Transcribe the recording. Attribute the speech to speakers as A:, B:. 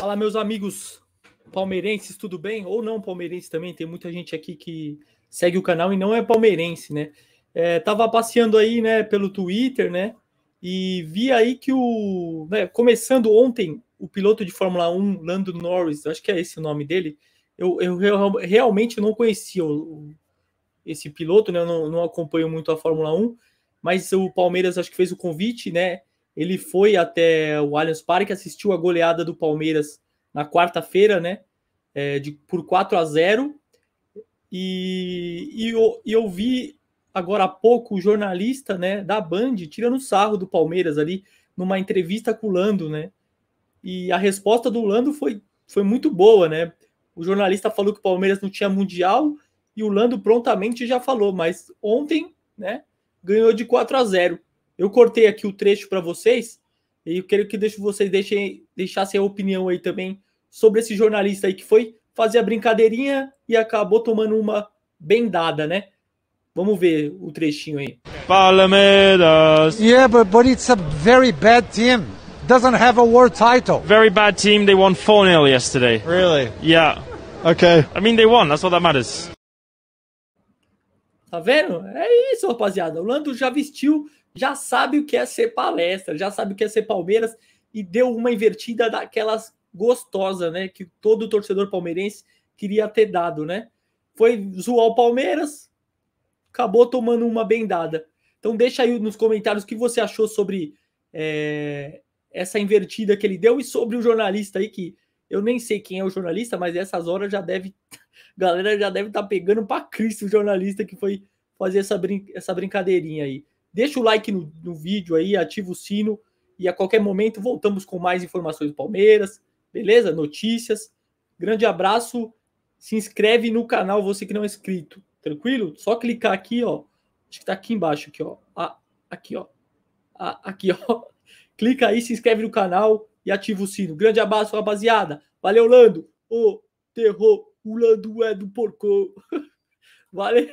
A: Fala, meus amigos palmeirenses, tudo bem? Ou não palmeirense também, tem muita gente aqui que segue o canal e não é palmeirense, né? É, tava passeando aí, né, pelo Twitter, né? E vi aí que o. Né, começando ontem, o piloto de Fórmula 1, Lando Norris, acho que é esse o nome dele, eu, eu, realmente não conhecia o, esse piloto, né? Eu não, não acompanho muito a Fórmula 1, mas o Palmeiras acho que fez o convite, né? Ele foi até o Allianz Parque, assistiu a goleada do Palmeiras na quarta-feira, né? É, de, por 4 a 0 e, e, eu, e eu vi agora há pouco o jornalista né, da Band tirando sarro do Palmeiras ali numa entrevista com o Lando, né? E a resposta do Lando foi, foi muito boa, né? O jornalista falou que o Palmeiras não tinha mundial e o Lando prontamente já falou, mas ontem, né, ganhou de 4 a 0. Eu cortei aqui o trecho para vocês e eu quero que deixe vocês deixem, deixassem a opinião aí também sobre esse jornalista aí que foi fazer a brincadeirinha e acabou tomando uma bem dada, né? Vamos ver o trechinho aí. Palmeiras. Yeah, but, but it's a very bad team. Doesn't have a world title. Very bad team. They won 4-0 yesterday. Really? Yeah. Okay. I mean, they won. That's what that matters. Tá vendo? É isso, rapaziada. O Lando já vestiu já sabe o que é ser palestra, já sabe o que é ser Palmeiras e deu uma invertida daquelas gostosa, né? Que todo torcedor palmeirense queria ter dado, né? Foi zoar o Palmeiras, acabou tomando uma bendada. Então deixa aí nos comentários o que você achou sobre é, essa invertida que ele deu e sobre o jornalista aí que eu nem sei quem é o jornalista, mas essas horas já deve galera já deve estar tá pegando para Cristo o jornalista que foi fazer essa, brin essa brincadeirinha aí. Deixa o like no, no vídeo aí, ativa o sino e a qualquer momento voltamos com mais informações do Palmeiras, beleza? Notícias. Grande abraço. Se inscreve no canal, você que não é inscrito. Tranquilo? Só clicar aqui, ó. Acho que tá aqui embaixo, aqui, ó. Ah, aqui, ó. Ah, aqui, ó. Clica aí, se inscreve no canal e ativa o sino. Grande abraço, rapaziada. Valeu, Lando. O terror, o Lando é do porco. Valeu.